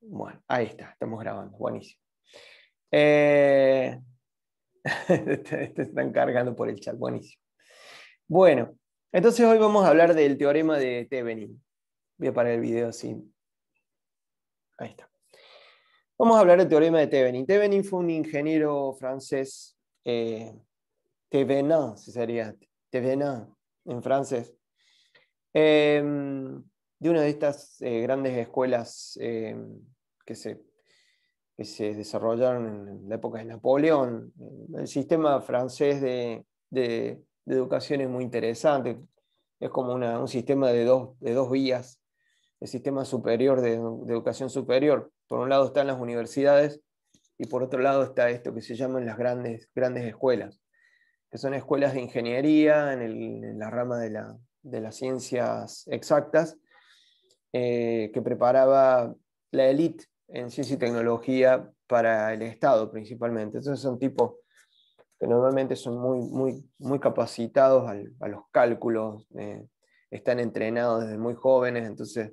Bueno, ahí está, estamos grabando, buenísimo. Eh, te, están cargando por el chat, buenísimo. Bueno, entonces hoy vamos a hablar del teorema de Thevenin. Voy a parar el video así. Ahí está. Vamos a hablar del teorema de Thevenin. Thevenin fue un ingeniero francés, eh, Thevenin, sería Thevenin en francés. Eh, de una de estas eh, grandes escuelas eh, que, se, se, desarrollaron en la época de Napoleón. El sistema francés de, de, educación es muy interesante, es como una, un sistema de dos, de dos, vías, el sistema superior de, educación superior. Por un lado están las universidades y por otro lado está esto que se llaman las grandes, grandes escuelas, que son escuelas de ingeniería en, en la rama de, la, de, las ciencias exactas, eh, que preparaba la élite en ciencia y tecnología para el Estado principalmente. Entonces son tipos que normalmente son muy, muy, muy capacitados a los cálculos, eh, están entrenados desde muy jóvenes, entonces,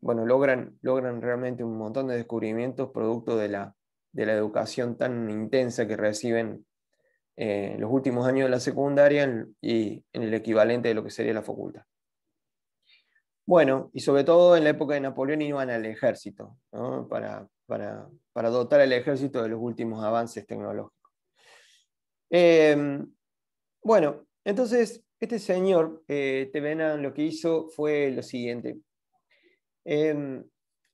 bueno, logran, logran realmente un montón de descubrimientos producto de la, de la educación tan intensa que reciben en eh, los últimos años de la secundaria y en el equivalente de lo que sería la facultad. Bueno, y sobre todo en la época de Napoleón iban al ejército, para, para, dotar al ejército de los últimos avances tecnológicos. Em, bueno, entonces este señor, eh, Tevenan, lo que hizo fue lo siguiente. Em,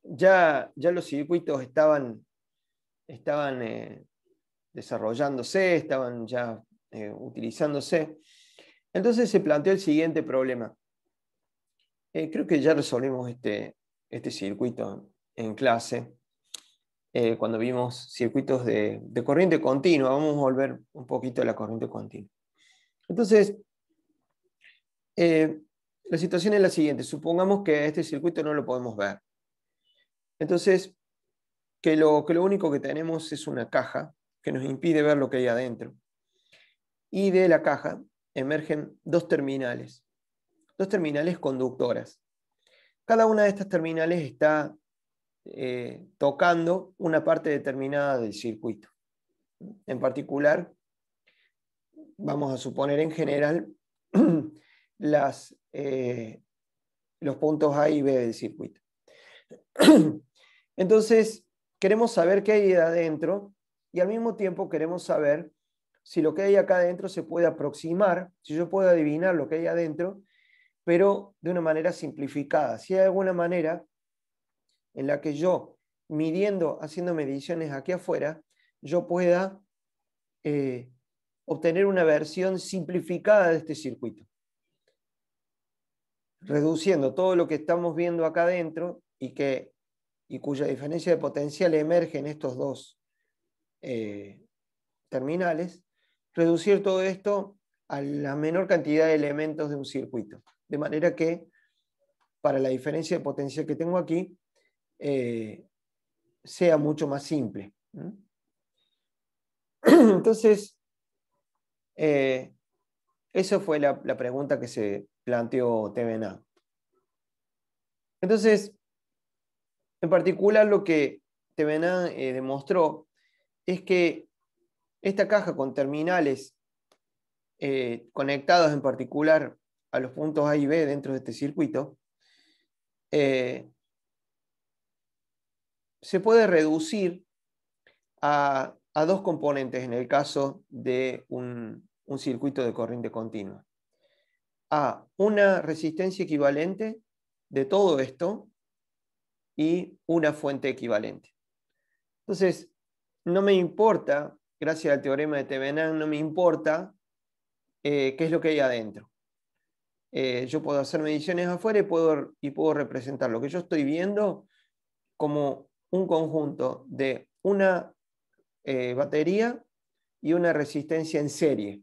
ya, ya los circuitos estaban, estaban eh, desarrollándose, estaban ya eh, utilizándose. Entonces se planteó el siguiente problema. Eh, creo que ya resolvimos este, este circuito en clase. Eh, cuando vimos circuitos de, corriente continua, vamos a volver un poquito a la corriente continua. Entonces, eh, la situación es la siguiente. Supongamos que este circuito no lo podemos ver. Entonces, que lo único que tenemos es una caja que nos impide ver lo que hay adentro. Y de la caja emergen dos terminales dos terminales conductoras. Cada una de estas terminales está eh, tocando una parte determinada del circuito. En particular, vamos a suponer en general las, eh, los puntos A y B del circuito. Entonces, queremos saber qué hay adentro y al mismo tiempo queremos saber si lo que hay acá adentro se puede aproximar, si yo puedo adivinar lo que hay adentro pero de una manera simplificada. Si hay alguna manera en la que yo, midiendo, haciendo mediciones aquí afuera, yo pueda eh, obtener una versión simplificada de este circuito. Reduciendo todo lo que estamos viendo acá adentro y, que, y cuya diferencia de potencial emerge en estos dos eh, terminales, reducir todo esto a la menor cantidad de elementos de un circuito. De manera que, para la diferencia de potencial que tengo aquí, eh, sea mucho más simple. Entonces, eh, esa fue la, pregunta que se planteó TVNA. Entonces, en particular lo que TVNA eh, demostró es que esta caja con terminales conectados en particular a los puntos A y B dentro de este circuito, eh, se puede reducir a, dos componentes en el caso de un, circuito de corriente continua. A una resistencia equivalente de todo esto y una fuente equivalente. Entonces, no me importa, gracias al teorema de Thevenin, no me importa eh, qué es lo que hay adentro. Eh, yo puedo hacer mediciones afuera y puedo, representar lo que yo estoy viendo como un conjunto de una eh, batería y una resistencia en serie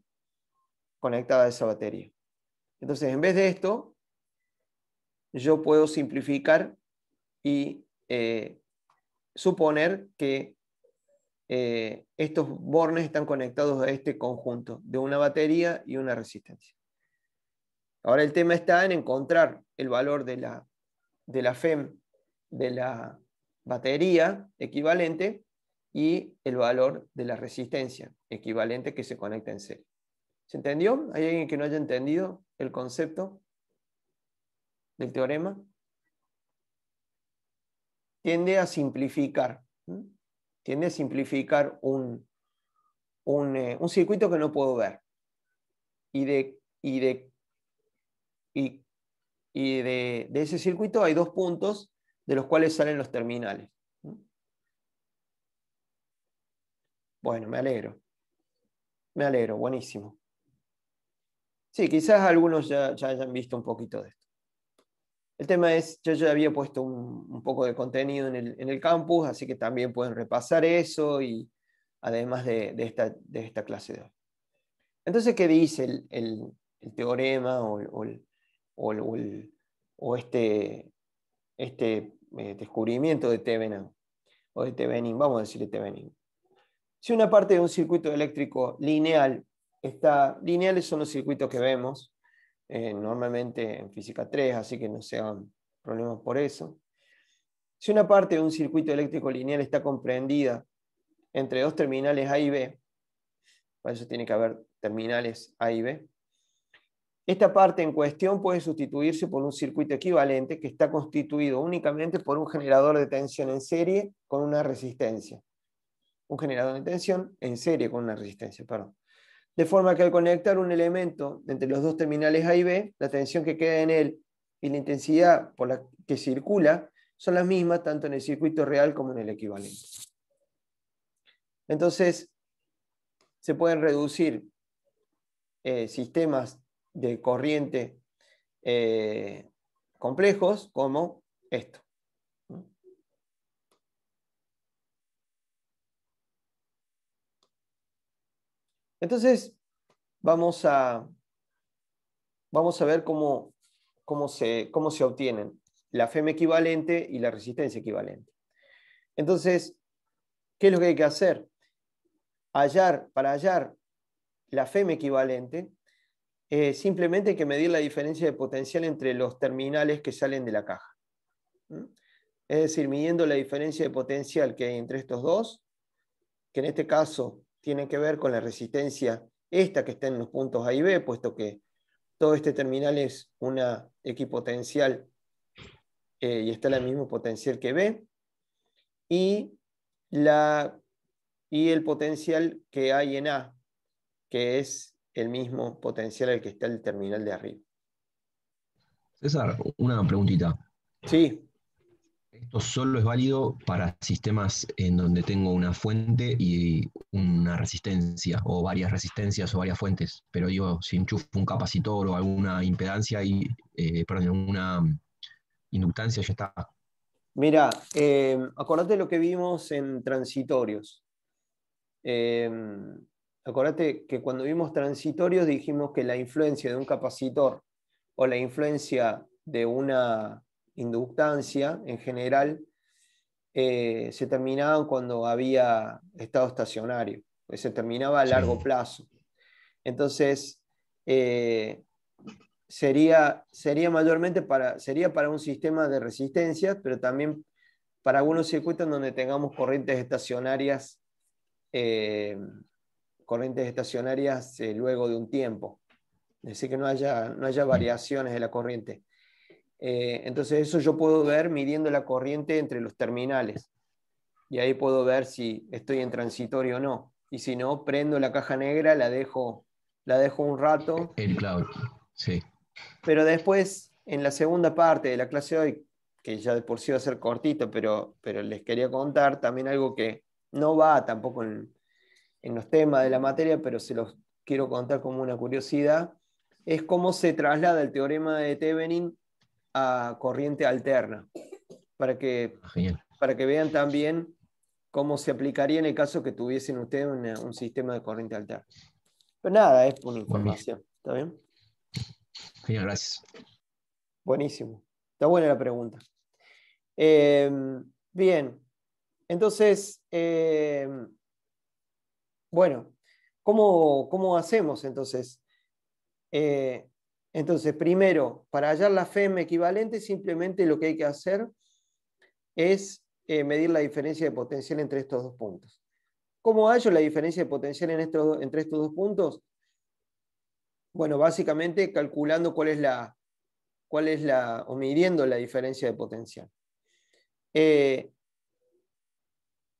conectada a esa batería. Entonces, en vez de esto, yo puedo simplificar y eh, suponer que estos bornes están conectados a este conjunto de una batería y una resistencia. Ahora el tema está en encontrar el valor de la, de la FEM, de la batería equivalente y el valor de la resistencia equivalente que se conecta en serie. ¿Se entendió? ¿Hay alguien que no haya entendido el concepto del teorema? Tiende a simplificar. Tiende a simplificar un, eh, un, circuito que no puedo ver. Y de, y de y, de, ese circuito hay dos puntos de los cuales salen los terminales. Bueno, me alegro. Me alegro, buenísimo. Sí, quizás algunos ya, hayan visto un poquito de esto. El tema es, yo ya había puesto un, poco de contenido en el, campus, así que también pueden repasar eso y además de, de, esta, clase de hoy. Entonces, ¿qué dice el, teorema o, el o, este, este eh, descubrimiento de Thevenin, o de Thevenin, vamos a de Thevenin. Si una parte de un circuito eléctrico lineal está, lineales son los circuitos que vemos eh, normalmente en física 3, así que no sean problemas por eso. Si una parte de un circuito eléctrico lineal está comprendida entre dos terminales A y B, para eso tiene que haber terminales A y B, esta parte en cuestión puede sustituirse por un circuito equivalente que está constituido únicamente por un generador de tensión en serie con una resistencia. Un generador de tensión en serie con una resistencia, perdón. De forma que al conectar un elemento entre los dos terminales A y B, la tensión que queda en él y la intensidad por la que circula son las mismas tanto en el circuito real como en el equivalente. Entonces, se pueden reducir eh, sistemas de corriente eh, complejos como esto. Entonces, vamos a, vamos a ver cómo, cómo, se, cómo se obtienen la FEM equivalente y la resistencia equivalente. Entonces, ¿qué es lo que hay que hacer? Hallar, para hallar la FEM equivalente, eh, simplemente hay que medir la diferencia de potencial entre los terminales que salen de la caja. Es decir, midiendo la diferencia de potencial que hay entre estos dos, que en este caso tiene que ver con la resistencia esta que está en los puntos A y B, puesto que todo este terminal es una equipotencial eh, y está en el mismo potencial que B, y, la, y el potencial que hay en A, que es el mismo potencial al que está el terminal de arriba. César, una preguntita. Sí. ¿Esto solo es válido para sistemas en donde tengo una fuente y una resistencia, o varias resistencias o varias fuentes? Pero digo, si enchufo un capacitor o alguna impedancia y, eh, perdón, alguna inductancia, ya está. Mira, eh, acordate lo que vimos en transitorios. Eh, Acordate que cuando vimos transitorios dijimos que la influencia de un capacitor o la influencia de una inductancia en general eh, se terminaban cuando había estado estacionario, pues se terminaba a largo plazo. Entonces, eh, sería, sería mayormente para, sería para un sistema de resistencia, pero también para algunos circuitos donde tengamos corrientes estacionarias. Eh, corrientes estacionarias eh, luego de un tiempo. Es decir, que no haya, no haya variaciones de la corriente. Eh, entonces eso yo puedo ver midiendo la corriente entre los terminales. Y ahí puedo ver si estoy en transitorio o no. Y si no, prendo la caja negra, la dejo, la dejo un rato. El sí. Pero después, en la segunda parte de la clase de hoy, que ya de por sí va a ser cortito, pero, pero les quería contar también algo que no va tampoco en, en los temas de la materia, pero se los quiero contar como una curiosidad, es cómo se traslada el teorema de Thevenin a corriente alterna, para que, para que vean también cómo se aplicaría en el caso que tuviesen ustedes un sistema de corriente alterna. Pero nada, es por información. ¿Está bien? gracias. Buenísimo. Está buena la pregunta. Em, bien, entonces, em, bueno, ¿cómo, hacemos entonces? Eh, entonces, primero, para hallar la FEM equivalente, simplemente lo que hay que hacer es eh, medir la diferencia de potencial entre estos dos puntos. ¿Cómo hallo la diferencia de potencial entre estos dos puntos? Bueno, básicamente calculando cuál es la, cuál es la, o midiendo la diferencia de potencial. Eh,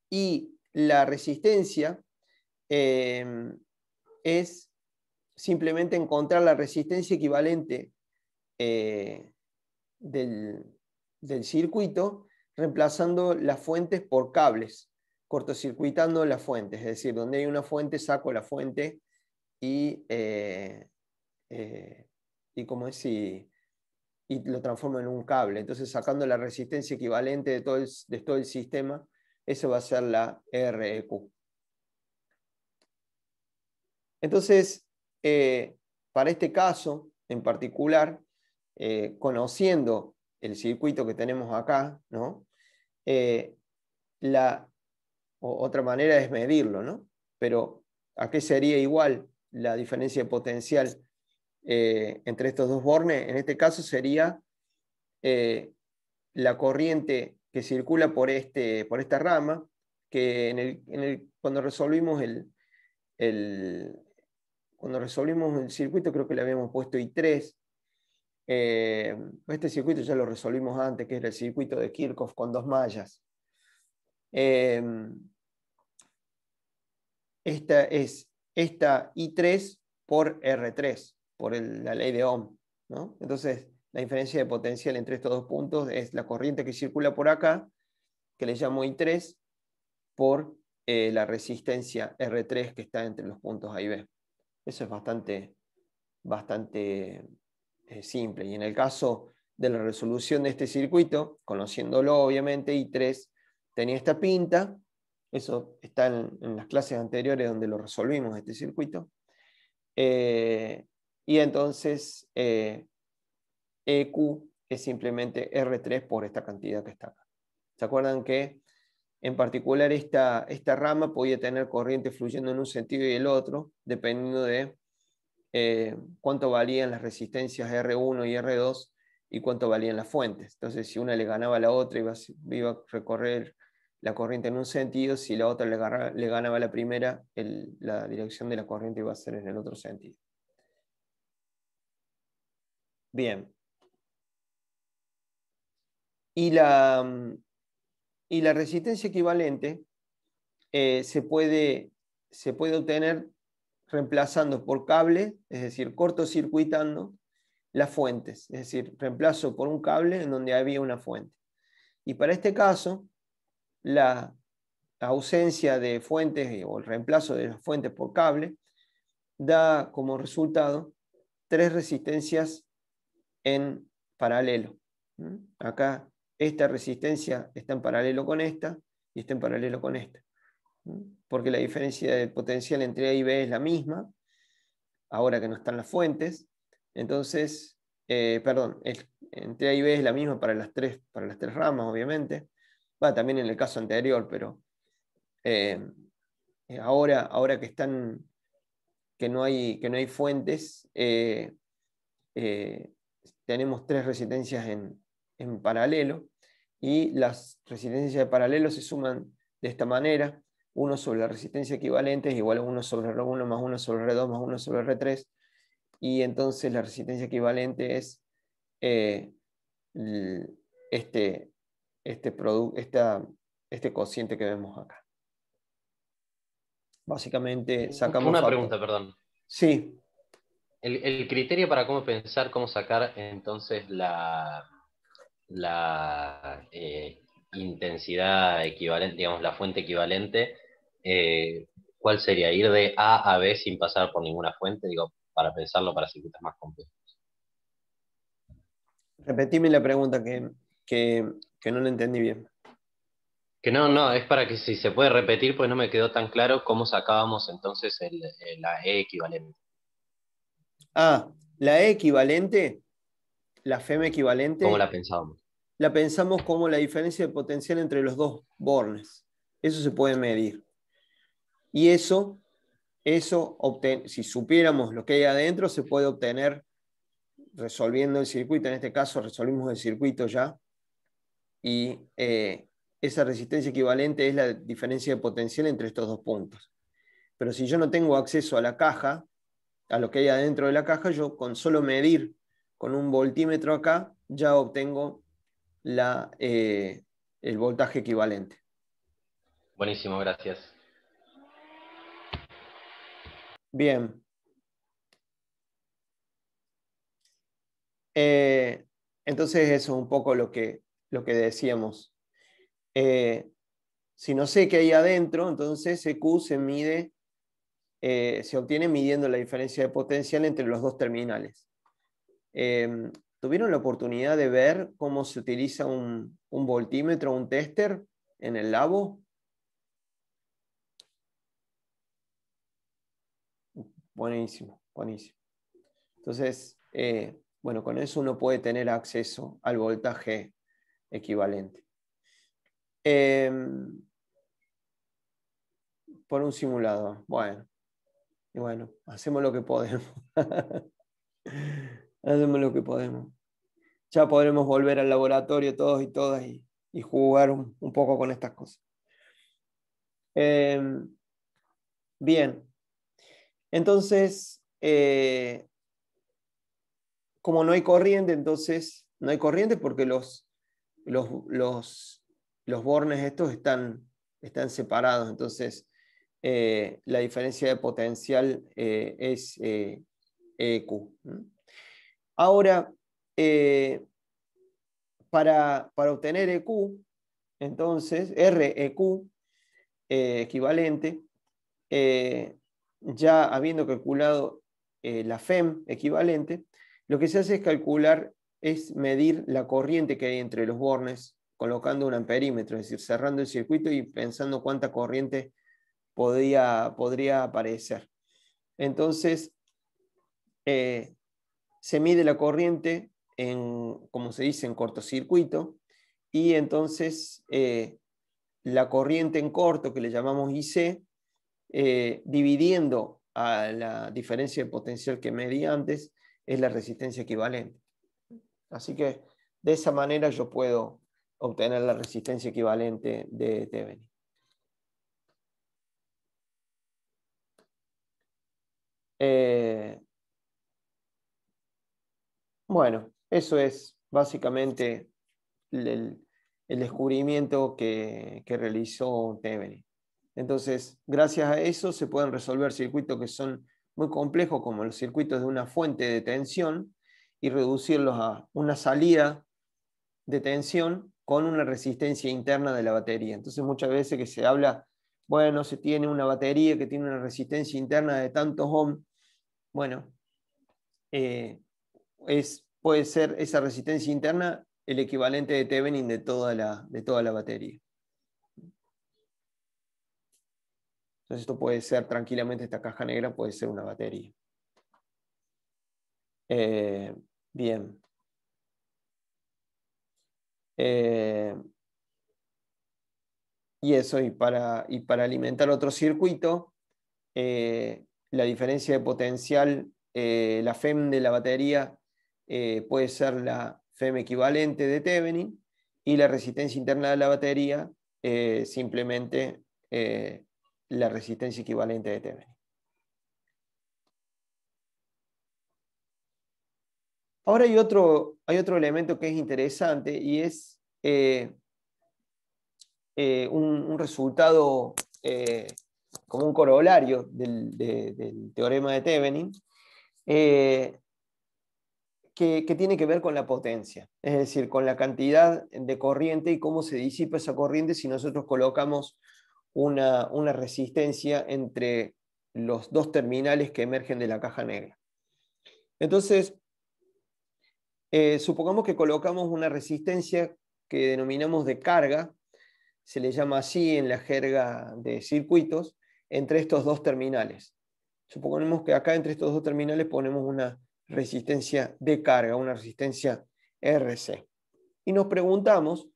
y la resistencia Em, es simplemente encontrar la resistencia equivalente eh, del, circuito, reemplazando las fuentes por cables, cortocircuitando las fuentes, es decir, donde hay una fuente saco la fuente y, eh, eh, y como es, y, lo transformo en un cable. Entonces, sacando la resistencia equivalente de todo el, todo el sistema, eso va a ser la REQ. Entonces, eh, para este caso en particular, eh, conociendo el circuito que tenemos acá, ¿no? Eh, la, otra manera es medirlo, ¿no? pero ¿a qué sería igual la diferencia de potencial entre estos dos bornes? En este caso sería la corriente que circula por, este, por esta rama, que cuando resolvimos el, cuando resolvimos el circuito, creo que le habíamos puesto I3. Eh, este circuito ya lo resolvimos antes, que era el circuito de Kirchhoff con dos mallas. Eh, esta es esta I3 por R3, por la ley de Ohm. Entonces, la diferencia de potencial entre estos dos puntos es la corriente que circula por acá, que le llamo I3, por eh, la resistencia R3 que está entre los puntos A y B. Eso es bastante, bastante eh, simple. Y en el caso de la resolución de este circuito, conociéndolo obviamente, I3 tenía esta pinta, eso está en, las clases anteriores donde lo resolvimos este circuito, eh, y entonces EQ eh, e es simplemente R3 por esta cantidad que está acá. ¿Se acuerdan que en particular esta, esta rama podía tener corriente fluyendo en un sentido y el otro, dependiendo de eh, cuánto valían las resistencias R1 y R2 y cuánto valían las fuentes. Entonces, si una le ganaba a la otra, iba, iba a recorrer la corriente en un sentido, si la otra le, ganaba, la primera, la dirección de la corriente iba a ser en el otro sentido. Bien. Y la, mm, y la resistencia equivalente eh, se, puede, se puede obtener reemplazando por cable, es decir, cortocircuitando las fuentes, es decir, reemplazo por un cable en donde había una fuente. Y para este caso, la ausencia de fuentes o el reemplazo de las fuentes por cable da como resultado tres resistencias en paralelo. Acá esta resistencia está en paralelo con esta y está en paralelo con esta. Porque la diferencia de potencial entre A y B es la misma, ahora que no están las fuentes. Entonces, eh, perdón, entre A y B es la misma para las tres, para las tres ramas, obviamente. Va también en el caso anterior, pero eh, eh, ahora, ahora que están que no hay, que no hay fuentes, tenemos tres resistencias en, en paralelo y las resistencias de paralelo se suman de esta manera. 1 sobre la resistencia equivalente es igual a 1 sobre R1 más 1 sobre R2 más 1 sobre R3. Y entonces la resistencia equivalente es eh, este, este producto esta, este cociente que vemos acá. Básicamente sacamos... Una pregunta, perdón. Sí. el criterio para cómo pensar, cómo sacar entonces la, la eh, intensidad equivalente, digamos, la fuente equivalente, eh, ¿cuál sería? Ir de A a B sin pasar por ninguna fuente, digo, para pensarlo para circuitos más complejos. Repetime la pregunta que, no la entendí bien. Que no, no, es para que si se puede repetir, pues no me quedó tan claro cómo sacábamos entonces la E equivalente. Ah, la E equivalente la FEM equivalente. ¿Cómo la pensábamos? La pensamos como la diferencia de potencial entre los dos bornes. Eso se puede medir. Y eso, eso si supiéramos lo que hay adentro, se puede obtener resolviendo el circuito. En este caso, resolvimos el circuito ya. Y eh, esa resistencia equivalente es la diferencia de potencial entre estos dos puntos. Pero si yo no tengo acceso a la caja, a lo que hay adentro de la caja, yo con solo medir con un voltímetro acá ya obtengo eh, el voltaje equivalente. Buenísimo, gracias. Bien. Eh, entonces eso es un poco lo que, lo que decíamos. Eh, si no sé qué hay adentro, entonces Q se mide, se obtiene midiendo la diferencia de potencial entre los dos terminales. Em, ¿tuvieron la oportunidad de ver cómo se utiliza un, voltímetro, un tester en el labo? Buenísimo, buenísimo. Entonces, eh, bueno, con eso uno puede tener acceso al voltaje equivalente. Em, por un simulador, bueno. Y bueno, hacemos lo que podemos. Hacemos lo que podemos. Ya podremos volver al laboratorio todos y todas y, jugar un, poco con estas cosas. Em, bien. Entonces, eh, como no hay corriente, entonces no hay corriente porque los, los, bornes estos están, están separados. Entonces, eh, la diferencia de potencial eh, es eh, EQ. Ahora, eh, para, obtener EQ, entonces REQ eh, equivalente, eh, ya habiendo calculado la FEM equivalente, lo que se hace es calcular, es medir la corriente que hay entre los bornes, colocando un amperímetro, es decir, cerrando el circuito y pensando cuánta corriente podría, podría aparecer. Entonces, se mide la corriente en, como se dice, en cortocircuito, y entonces eh, la corriente en corto, que le llamamos IC, eh, dividiendo a la diferencia de potencial que medí antes, es la resistencia equivalente. Así que de esa manera yo puedo obtener la resistencia equivalente de Thevenin. Eh, bueno, eso es básicamente el, descubrimiento que, realizó Teveni. Entonces, gracias a eso se pueden resolver circuitos que son muy complejos, como los circuitos de una fuente de tensión, y reducirlos a una salida de tensión con una resistencia interna de la batería. Entonces muchas veces que se habla, bueno, se tiene una batería que tiene una resistencia interna de tantos ohm, bueno, eh, puede ser esa resistencia interna el equivalente de Thevenin de toda la, de toda la batería. Entonces esto puede ser tranquilamente, esta caja negra puede ser una batería. Eh, bien. Eh, y eso, y para, y para, alimentar otro circuito, eh, la diferencia de potencial, la FEM de la batería eh, puede ser la FEM equivalente de Thevenin y la resistencia interna de la batería eh, simplemente eh, la resistencia equivalente de Thevenin. Ahora hay otro, hay otro elemento que es interesante y es un, resultado como un corolario del, teorema de Thevenin, que, tiene que ver con la potencia, es decir, con la cantidad de corriente y cómo se disipa esa corriente si nosotros colocamos una, resistencia entre los dos terminales que emergen de la caja negra. Entonces, eh, supongamos que colocamos una resistencia que denominamos de carga, se le llama así en la jerga de circuitos, entre estos dos terminales. Supongamos que acá entre estos dos terminales ponemos una, resistencia de carga, una resistencia RC. Y nos preguntamos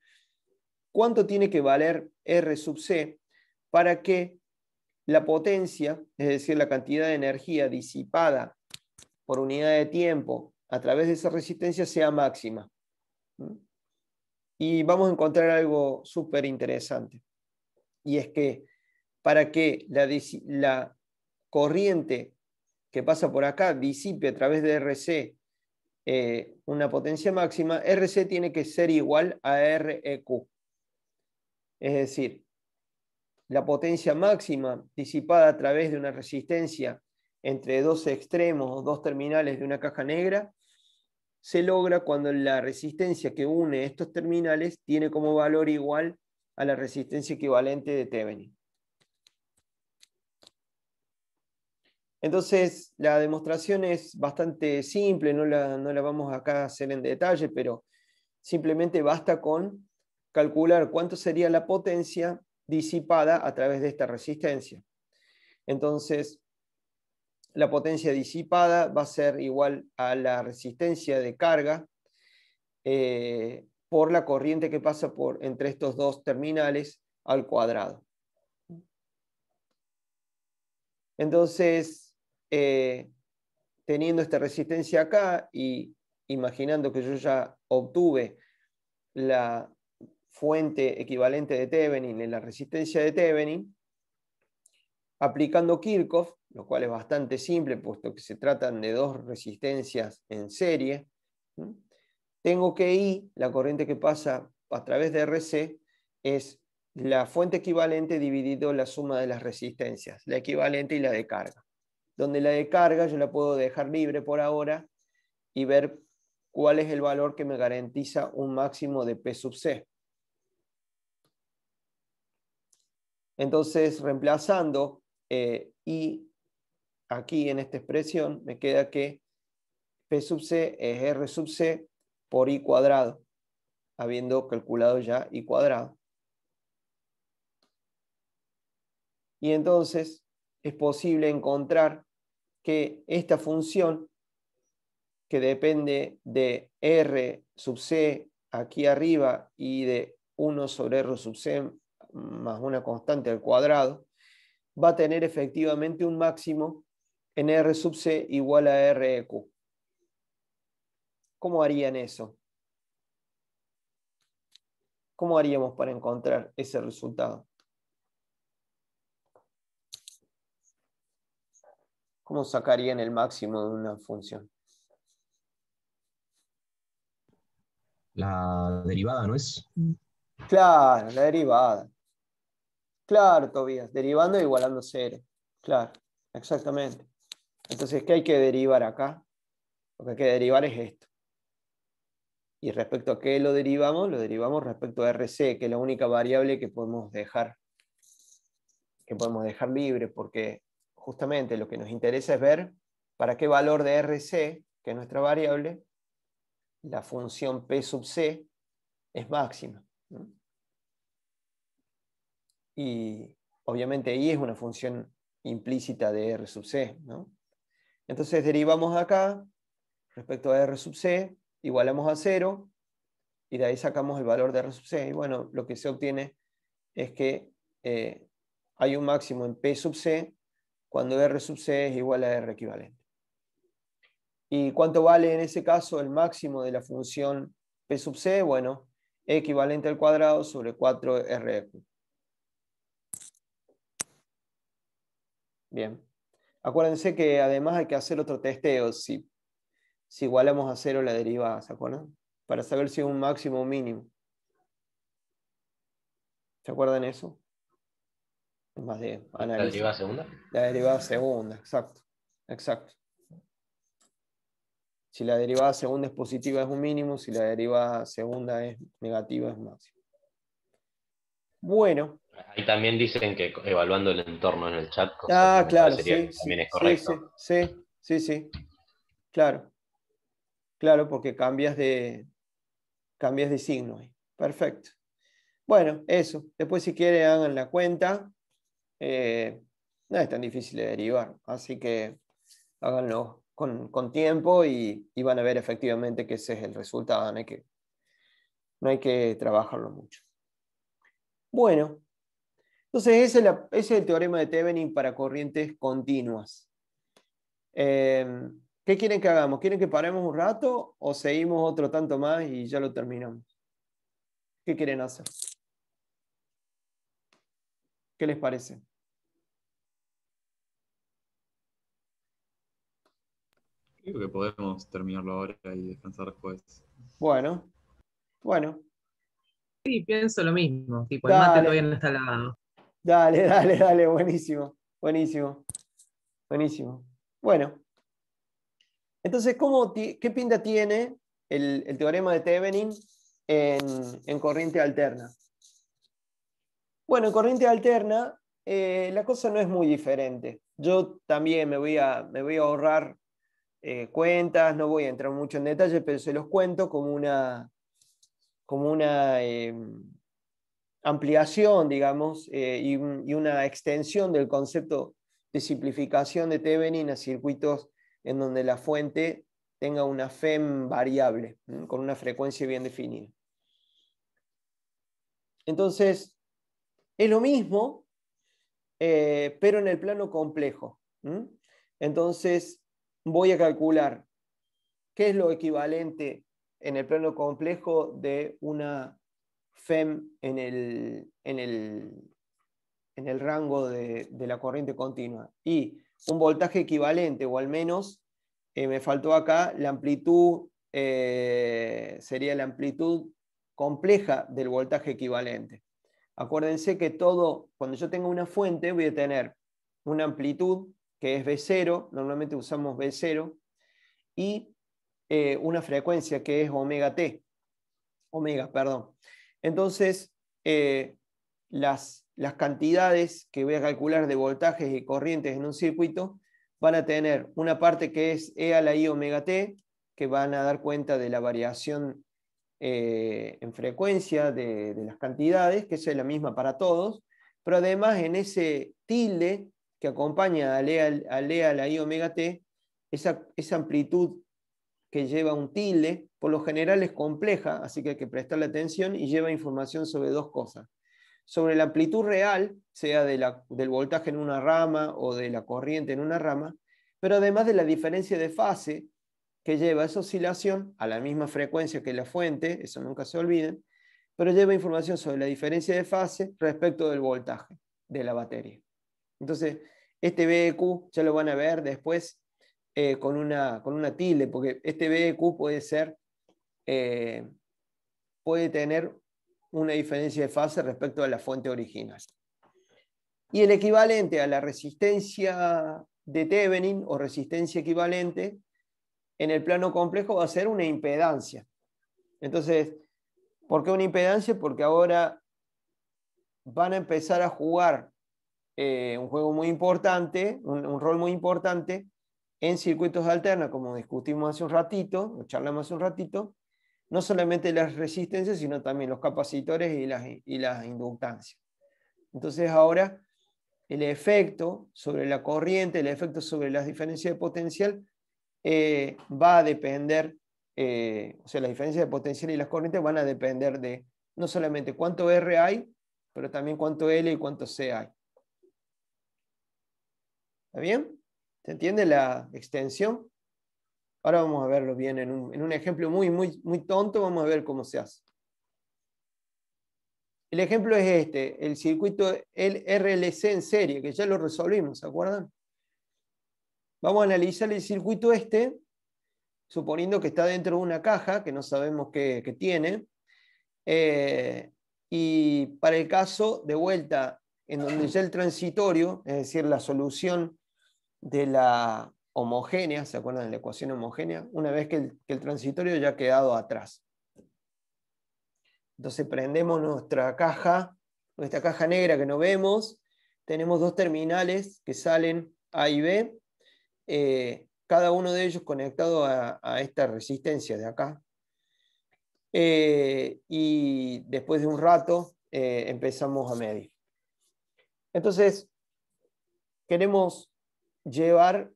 cuánto tiene que valer R sub C para que la potencia, es decir, la cantidad de energía disipada por unidad de tiempo a través de esa resistencia sea máxima. ¿Mm? Y vamos a encontrar algo súper interesante. Y es que para que la, la corriente que pasa por acá disipe a través de RC eh, una potencia máxima, RC tiene que ser igual a REQ. Es decir, la potencia máxima disipada a través de una resistencia entre dos extremos o dos terminales de una caja negra se logra cuando la resistencia que une estos terminales tiene como valor igual a la resistencia equivalente de Thevenin. Entonces, la demostración es bastante simple, no la, vamos acá a hacer en detalle, pero simplemente basta con calcular cuánto sería la potencia disipada a través de esta resistencia. Entonces, la potencia disipada va a ser igual a la resistencia de carga eh, por la corriente que pasa por, entre estos dos terminales al cuadrado. Entonces, eh, teniendo esta resistencia acá y imaginando que yo ya obtuve la fuente equivalente de Thevenin en la resistencia de Thevenin, aplicando Kirchhoff, lo cual es bastante simple, puesto que se tratan de dos resistencias en serie, tengo que I, la corriente que pasa a través de RC, es la fuente equivalente dividido la suma de las resistencias, la equivalente y la de carga donde la de carga yo la puedo dejar libre por ahora y ver cuál es el valor que me garantiza un máximo de P sub C. Entonces, reemplazando eh, I aquí en esta expresión, me queda que P sub C es R sub C por I cuadrado, habiendo calculado ya I cuadrado. Y entonces, es posible encontrar que esta función, que depende de R sub C aquí arriba y de 1 sobre R sub C más una constante al cuadrado, va a tener efectivamente un máximo en R sub C igual a RQ. E ¿Cómo harían eso? ¿Cómo haríamos para encontrar ese resultado? ¿Cómo sacarían el máximo de una función? La derivada, ¿no es? Claro, la derivada. Claro, Tobias. derivando e igualando cero. Claro, exactamente. Entonces, ¿qué hay que derivar acá? Lo que hay que derivar es esto. ¿Y respecto a qué lo derivamos? Lo derivamos respecto a RC, que es la única variable que podemos dejar, que podemos dejar libre, porque justamente lo que nos interesa es ver para qué valor de RC, que es nuestra variable, la función P sub C es máxima. Y obviamente I es una función implícita de R sub C. Entonces derivamos acá respecto a R sub C, igualamos a cero, y de ahí sacamos el valor de R sub C. Y bueno, lo que se obtiene es que eh, hay un máximo en P sub C cuando R sub C es igual a R equivalente. ¿Y cuánto vale en ese caso el máximo de la función P sub C? Bueno, equivalente al cuadrado sobre 4 r Bien. Acuérdense que además hay que hacer otro testeo si, si igualamos a cero la derivada, ¿se acuerdan? Para saber si es un máximo o mínimo. ¿Se acuerdan eso? más de ¿La derivada segunda? La derivada segunda, exacto. Exacto. Si la derivada segunda es positiva es un mínimo, si la derivada segunda es negativa es máximo. Bueno. Ahí también dicen que evaluando el entorno en el chat. Ah, claro, sí, Sí, sí, sí, Claro. Claro, porque cambias de, cambias de signo ahí. Perfecto. Bueno, eso. Después si quieren hagan la cuenta. Eh, no es tan difícil de derivar. Así que háganlo con, tiempo y, van a ver efectivamente que ese es el resultado. No hay que, no hay que trabajarlo mucho. Bueno, entonces ese es, el teorema de Thevenin para corrientes continuas. Eh, ¿Qué quieren que hagamos? ¿Quieren que paremos un rato o seguimos otro tanto más y ya lo terminamos? ¿Qué quieren hacer? ¿Qué les parece? que podemos terminarlo ahora y descansar después. Bueno, bueno. Sí, pienso lo mismo. Tipo, dale. el mate todavía no está lavado. Dale, dale, dale, buenísimo, buenísimo, buenísimo. Bueno, entonces, ¿cómo ¿qué pinta tiene el, teorema de Thevenin en, corriente alterna? Bueno, en corriente alterna eh, la cosa no es muy diferente. Yo también me voy a, me voy a ahorrar eh, cuentas, no voy a entrar mucho en detalle, pero se los cuento como una, como una eh, ampliación, digamos, eh, y, una extensión del concepto de simplificación de Thevenin a circuitos en donde la fuente tenga una FEM variable, con una frecuencia bien definida. Entonces, es lo mismo, pero en el plano complejo. Entonces, voy a calcular qué es lo equivalente en el plano complejo de una FEM en el, en el, rango de, la corriente continua. Y un voltaje equivalente o al menos, eh, me faltó acá, la amplitud eh, sería la amplitud compleja del voltaje equivalente. Acuérdense que todo, cuando yo tengo una fuente, voy a tener una amplitud que es B0, normalmente usamos B0, y eh, una frecuencia que es omega t, omega, perdón. Entonces, eh, las, cantidades que voy a calcular de voltajes y corrientes en un circuito van a tener una parte que es E a la I omega t, que van a dar cuenta de la variación eh, en frecuencia de, las cantidades, que es la misma para todos, pero además en ese tilde que acompaña a Lea, a la I omega T, esa, esa amplitud que lleva un tilde, por lo general es compleja, así que hay que prestarle atención y lleva información sobre dos cosas. Sobre la amplitud real, sea de la, del voltaje en una rama o de la corriente en una rama, pero además de la diferencia de fase que lleva esa oscilación a la misma frecuencia que la fuente, eso nunca se olviden, pero lleva información sobre la diferencia de fase respecto del voltaje de la batería. Entonces, este BEQ ya lo van a ver después eh, con, una, con una tilde, porque este BEQ puede ser, eh, puede tener una diferencia de fase respecto a la fuente original. Y el equivalente a la resistencia de Thevenin o resistencia equivalente en el plano complejo va a ser una impedancia. Entonces, ¿por qué una impedancia? Porque ahora van a empezar a jugar eh, un juego muy importante, un, rol muy importante en circuitos de alterna como discutimos hace un ratito, charlamos hace un ratito, no solamente las resistencias, sino también los capacitores y las, y las inductancias. Entonces ahora el efecto sobre la corriente, el efecto sobre las diferencias de potencial, eh, va a depender, eh, o sea, las diferencias de potencial y las corrientes van a depender de no solamente cuánto R hay, pero también cuánto L y cuánto C hay. ¿Está bien? ¿Se entiende la extensión? Ahora vamos a verlo bien en un, ejemplo muy, muy, muy tonto, vamos a ver cómo se hace. El ejemplo es este, el circuito RLC en serie, que ya lo resolvimos, ¿se acuerdan? Vamos a analizar el circuito este, suponiendo que está dentro de una caja, que no sabemos qué, tiene. Eh, y para el caso, de vuelta, en donde ya el transitorio, es decir, la solución de la homogénea, ¿se acuerdan de la ecuación homogénea? Una vez que el, transitorio ya ha quedado atrás. Entonces prendemos nuestra caja, nuestra caja negra que no vemos, tenemos dos terminales que salen A y B, eh, cada uno de ellos conectado a, esta resistencia de acá. Eh, y después de un rato eh, empezamos a medir. Entonces, queremos llevar,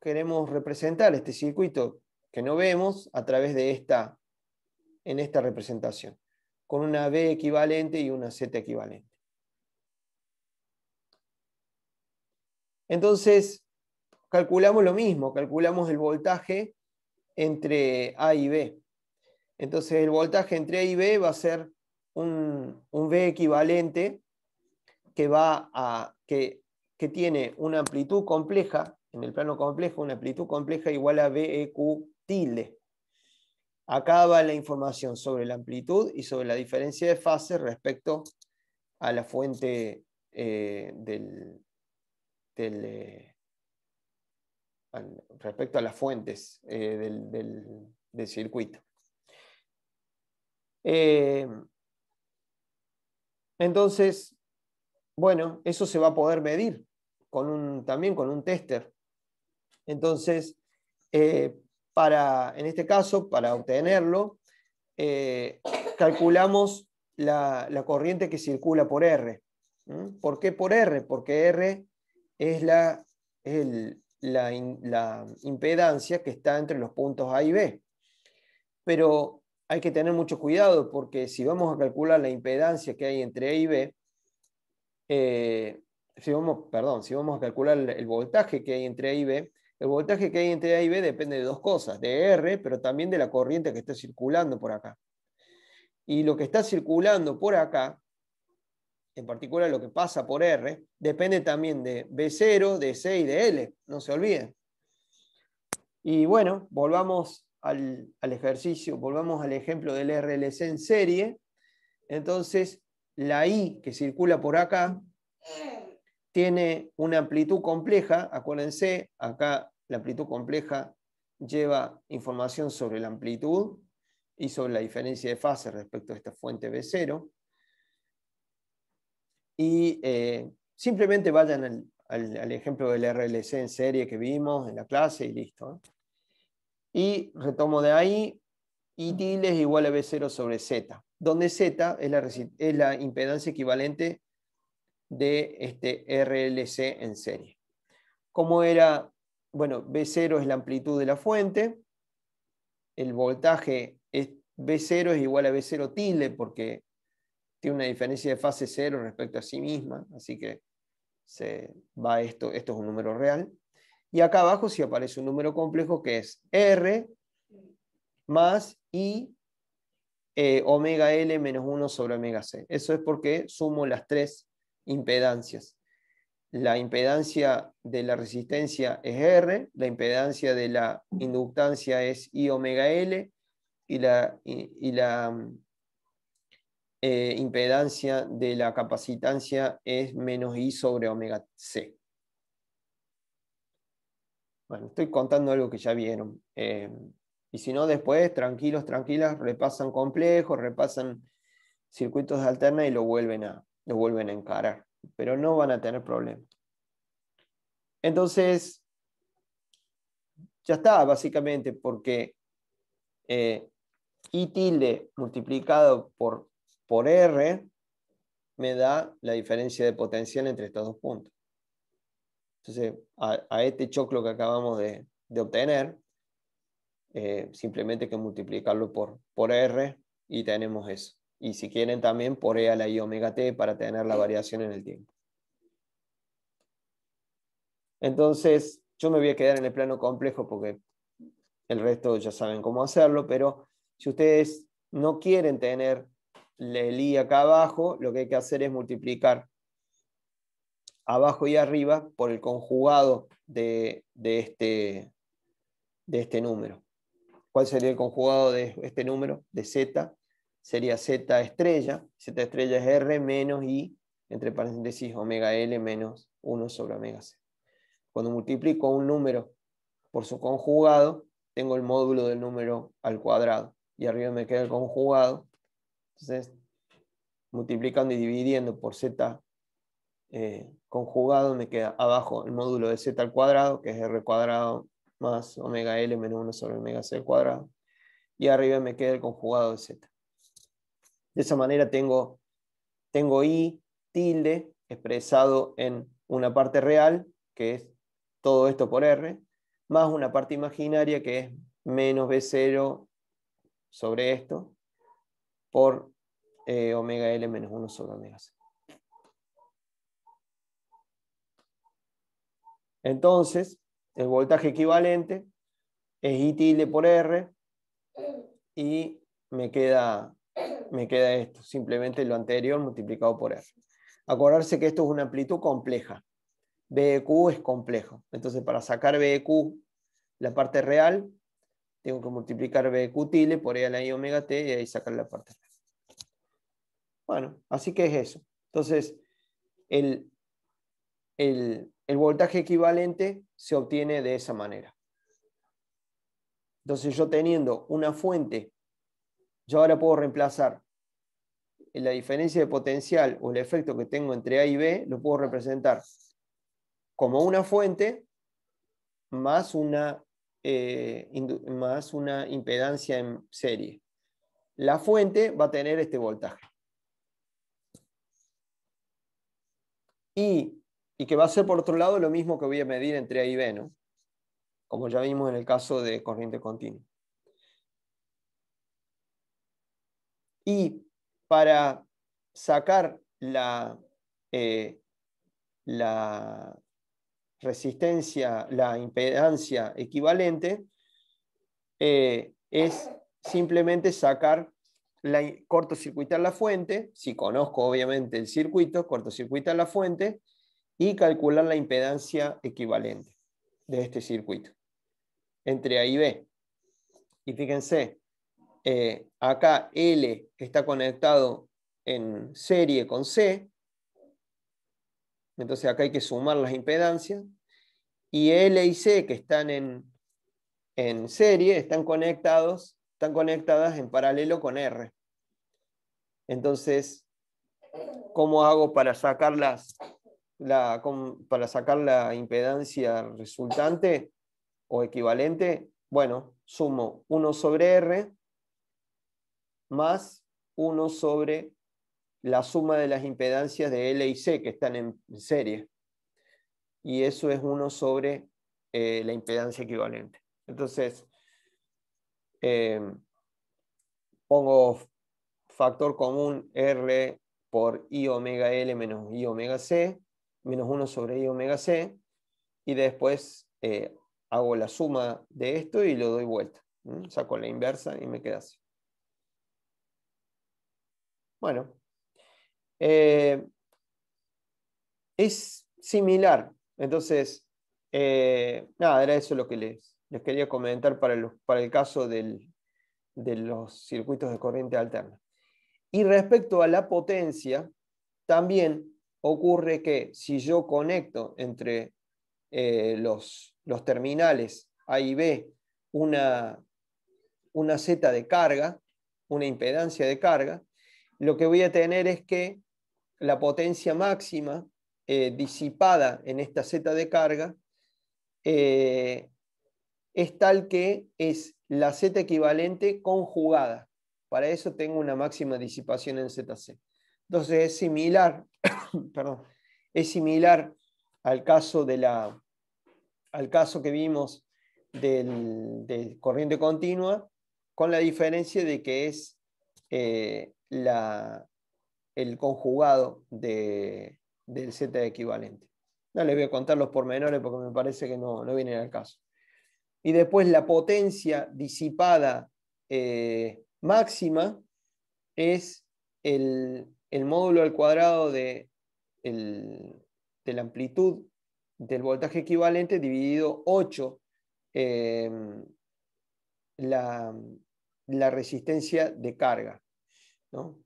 queremos representar este circuito que no vemos a través de esta, en esta representación, con una B equivalente y una Z equivalente. Entonces, calculamos lo mismo, calculamos el voltaje entre A y B. Entonces, el voltaje entre A y B va a ser un, un B equivalente que va a, que que tiene una amplitud compleja, en el plano complejo, una amplitud compleja igual a BEQ tilde. Acá va la información sobre la amplitud y sobre la diferencia de fase respecto a la fuente eh, del, eh, respecto a las fuentes eh, del, circuito. entonces, bueno, eso se va a poder medir un, también con un tester. Entonces, eh, para, en este caso, para obtenerlo, eh, calculamos la, corriente que circula por R. ¿Por qué por R? Porque R es la, la, impedancia que está entre los puntos A y B. Pero hay que tener mucho cuidado porque si vamos a calcular la impedancia que hay entre A y B, eh, si vamos, perdón, si vamos a calcular el, voltaje que hay entre A y B, el voltaje que hay entre A y B depende de dos cosas, de R, pero también de la corriente que está circulando por acá. Y lo que está circulando por acá, en particular lo que pasa por R, depende también de B0, de C y de L, no se olviden. Y bueno, volvamos al, al ejercicio, volvamos al ejemplo del RLC en serie. Entonces, la I que circula por acá tiene una amplitud compleja, acuérdense, acá la amplitud compleja lleva información sobre la amplitud y sobre la diferencia de fase respecto a esta fuente B0. Y eh, simplemente vayan al, ejemplo del RLC en serie que vimos en la clase y listo. Y retomo de ahí, til es igual a B0 sobre Z, donde Z la, es la impedancia equivalente de este RLC en serie. Como era? Bueno, B0 es la amplitud de la fuente, el voltaje es B0 es igual a B0 tilde porque tiene una diferencia de fase 0 respecto a sí misma, así que se va esto, esto es un número real. Y acá abajo Si aparece un número complejo que es R más I eh, omega L menos 1 sobre omega C. Eso es porque sumo las tres impedancias. La impedancia de la resistencia es R, la impedancia de la inductancia es I omega L y la, la eh, impedancia de la capacitancia es menos I sobre omega C. Bueno, estoy contando algo que ya vieron. Eh, y si no, después, tranquilos, tranquilas, repasan complejos, repasan circuitos de alterna y lo vuelven a, lo vuelven a encarar, pero no van a tener problema. Entonces, ya está, básicamente, porque eh, tilde multiplicado por, por R me da la diferencia de potencial entre estos dos puntos. Entonces, a, este choclo que acabamos de, obtener, eh, simplemente hay que multiplicarlo por, por R y tenemos eso y si quieren también por E a la I omega T para tener la variación en el tiempo. Entonces, yo me voy a quedar en el plano complejo porque el resto ya saben cómo hacerlo, pero si ustedes no quieren tener el I acá abajo, lo que hay que hacer es multiplicar abajo y arriba por el conjugado de, este, de este número. ¿Cuál sería el conjugado de este número? De Z sería Z estrella, Z estrella es R menos I, entre paréntesis, omega L menos 1 sobre omega C. Cuando multiplico un número por su conjugado, tengo el módulo del número al cuadrado, y arriba me queda el conjugado, entonces multiplicando y dividiendo por Z eh, conjugado, me queda abajo el módulo de Z al cuadrado, que es R cuadrado más omega L menos 1 sobre omega C al cuadrado, y arriba me queda el conjugado de Z. De esa manera tengo, tengo I tilde expresado en una parte real, que es todo esto por R, más una parte imaginaria que es menos B0 sobre esto por eh, omega L menos 1 sobre omega C. Entonces, el voltaje equivalente es I tilde por R y me queda me queda esto, simplemente lo anterior multiplicado por R. Acordarse que esto es una amplitud compleja. BQ es complejo. Entonces, para sacar BQ, la parte real, tengo que multiplicar BQ tilde por E a la I omega T y ahí sacar la parte real. Bueno, así que es eso. Entonces, el, el, el voltaje equivalente se obtiene de esa manera. Entonces, yo teniendo una fuente yo ahora puedo reemplazar la diferencia de potencial o el efecto que tengo entre A y B, lo puedo representar como una fuente más una, eh, más una impedancia en serie. La fuente va a tener este voltaje. Y, y, que va a ser por otro lado lo mismo que voy a medir entre A y B, ¿no? como ya vimos en el caso de corriente continua. Y para sacar eh, la, resistencia, la impedancia equivalente, eh, es simplemente sacar, la, cortocircuitar la fuente, si conozco obviamente el circuito, cortocircuitar la fuente y calcular la impedancia equivalente de este circuito, entre A y B. Y fíjense, eh, acá L está conectado en serie con C, entonces acá hay que sumar las impedancias, y L y C que están en, en serie están, conectados, están conectadas en paralelo con R. Entonces, ¿cómo hago para sacar, las, la, para sacar la impedancia resultante o equivalente? Bueno, sumo 1 sobre R más 1 sobre la suma de las impedancias de L y C que están en serie. Y eso es 1 sobre eh, la impedancia equivalente. Entonces, em, pongo factor común R por I omega L menos I omega C, menos 1 sobre I omega C, y después eh, hago la suma de esto y lo doy vuelta. Saco la inversa y me queda así. Bueno, eh, es similar. Entonces, eh, nada, era eso lo que les, quería comentar para, el caso de los circuitos de corriente alterna. Y respecto a la potencia, también ocurre que si yo conecto entre eh, los, terminales A y B una, una Z de carga, una impedancia de carga, lo que voy a tener es que la potencia máxima eh, disipada en esta Z de carga eh, es tal que es la Z equivalente conjugada. Para eso tengo una máxima disipación en ZC. Entonces es similar, perdón, es similar al caso, de la, al caso que vimos del, de corriente continua, con la diferencia de que es eh, el conjugado del Z equivalente. No les voy a contar los pormenores porque me parece que no, no vienen al caso. Y después la potencia disipada eh, máxima es el, el, módulo al cuadrado de, de, la amplitud del voltaje equivalente dividido 8 eh, la, la resistencia de carga.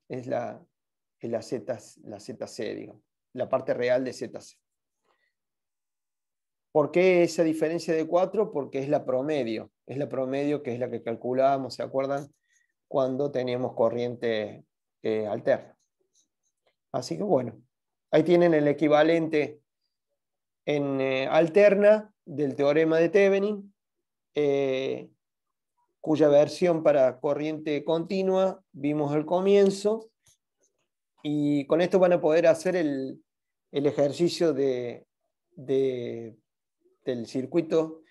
Es la, la, ZC, la parte real de ZC. ¿Por qué esa diferencia de 4? Porque es la promedio, es la promedio que es la que calculábamos, ¿se acuerdan? Cuando teníamos corriente eh, alterna. Así que bueno, ahí tienen el equivalente en eh, alterna del teorema de Thevenin. Eh, cuya versión para corriente continua vimos al comienzo. Y con esto van a poder hacer el, ejercicio del circuito.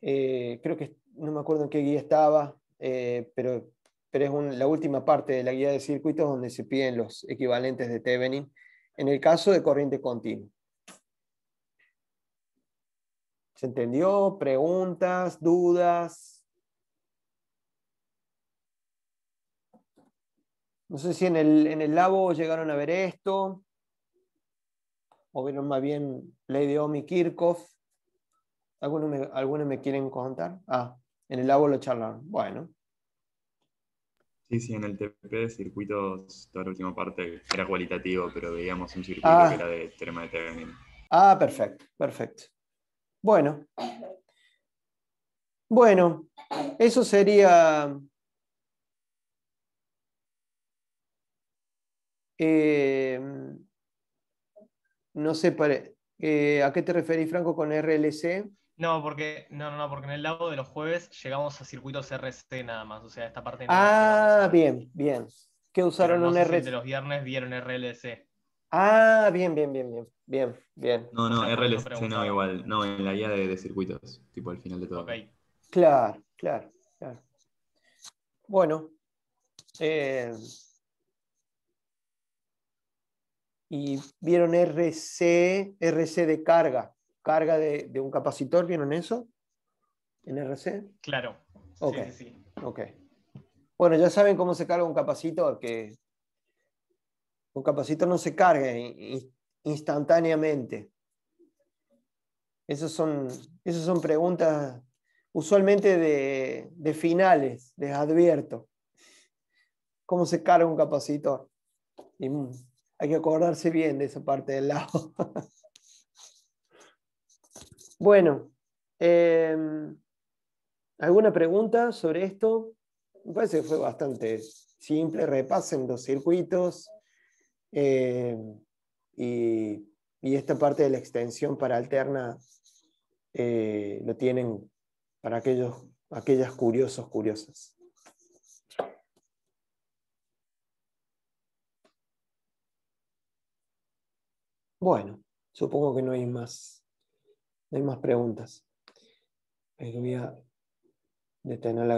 Eh, creo que no me acuerdo en qué guía estaba, eh, pero, pero es la última parte de la guía de circuitos donde se piden los equivalentes de Thevenin en el caso de corriente continua. ¿Se entendió? ¿Preguntas? ¿Dudas? No sé si en el, en labo llegaron a ver esto, o vieron más bien Lady Omi Kirchhoff. ¿Algunos me, quieren contar? Ah, en el labo lo charlaron. Bueno. Sí, sí, en el TP de circuitos, toda la última parte era cualitativo, pero veíamos un circuito ah. que era de extrema de Ah, perfecto, perfecto. Bueno. Bueno, eso sería Eh, no sé, eh, ¿a qué te referís, Franco, con RLC? No, porque, no, no, porque en el lado de los jueves llegamos a circuitos RC nada más, o sea, esta parte. Ah, bien, bien. ¿Qué usaron un RLC? de los viernes vieron RLC. Ah, bien, bien, bien, bien, bien, bien. No, no, RLC no, igual, no, en la guía de, circuitos, tipo al final de todo. Claro, claro, claro. Bueno, eh, y vieron RC, RC de carga, carga de, un capacitor, ¿vieron eso? ¿En RC? Claro. Ok. Sí, Bueno, ya saben cómo se carga un capacitor, que un capacitor no se carga instantáneamente. Esas son, son preguntas usualmente de, finales, les advierto. ¿Cómo se carga un capacitor? Mm, hay que acordarse bien de esa parte del lado. bueno, em, ¿alguna pregunta sobre esto? Me parece que fue bastante simple. Repasen los circuitos em, y, esta parte de la extensión para alterna eh, lo tienen para aquellos, aquellas curiosos, curiosas. Bueno, supongo que no hay más, no hay más preguntas. voy a detener la